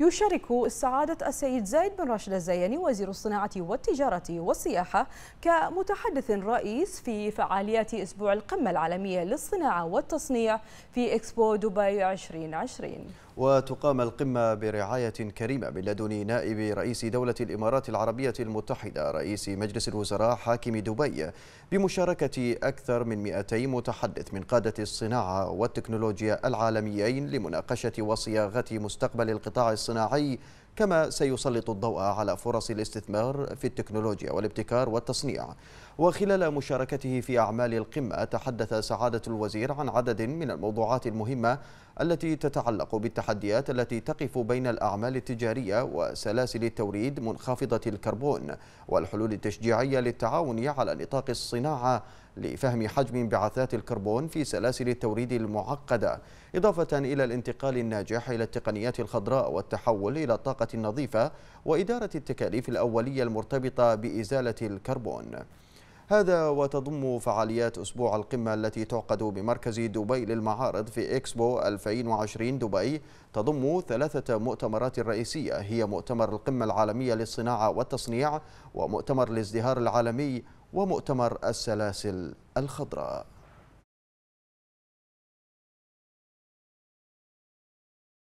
يشارك سعادة السيد زايد بن راشد الزياني وزير الصناعة والتجارة والسياحة كمتحدث رئيس في فعاليات أسبوع القمة العالمية للصناعة والتصنيع في إكسبو دبي 2020 وتقام القمة برعاية كريمة من لدن نائب رئيس دولة الإمارات العربية المتحدة رئيس مجلس الوزراء حاكم دبي بمشاركة أكثر من 200 متحدث من قادة الصناعة والتكنولوجيا العالميين لمناقشة وصياغة مستقبل القطاع الصناعي الصناعي كما سيسلط الضوء على فرص الاستثمار في التكنولوجيا والابتكار والتصنيع وخلال مشاركته في أعمال القمة تحدث سعادة الوزير عن عدد من الموضوعات المهمة التي تتعلق بالتحديات التي تقف بين الأعمال التجارية وسلاسل التوريد منخفضة الكربون والحلول التشجيعية للتعاون على نطاق الصناعة لفهم حجم انبعاثات الكربون في سلاسل التوريد المعقدة إضافة إلى الانتقال الناجح إلى التقنيات الخضراء والتحول إلى الطاقة النظيفة وإدارة التكاليف الأولية المرتبطة بإزالة الكربون هذا وتضم فعاليات أسبوع القمة التي تعقد بمركز دبي للمعارض في إكسبو 2020 دبي تضم ثلاثة مؤتمرات رئيسية هي مؤتمر القمة العالمية للصناعة والتصنيع ومؤتمر الازدهار العالمي ومؤتمر السلاسل الخضراء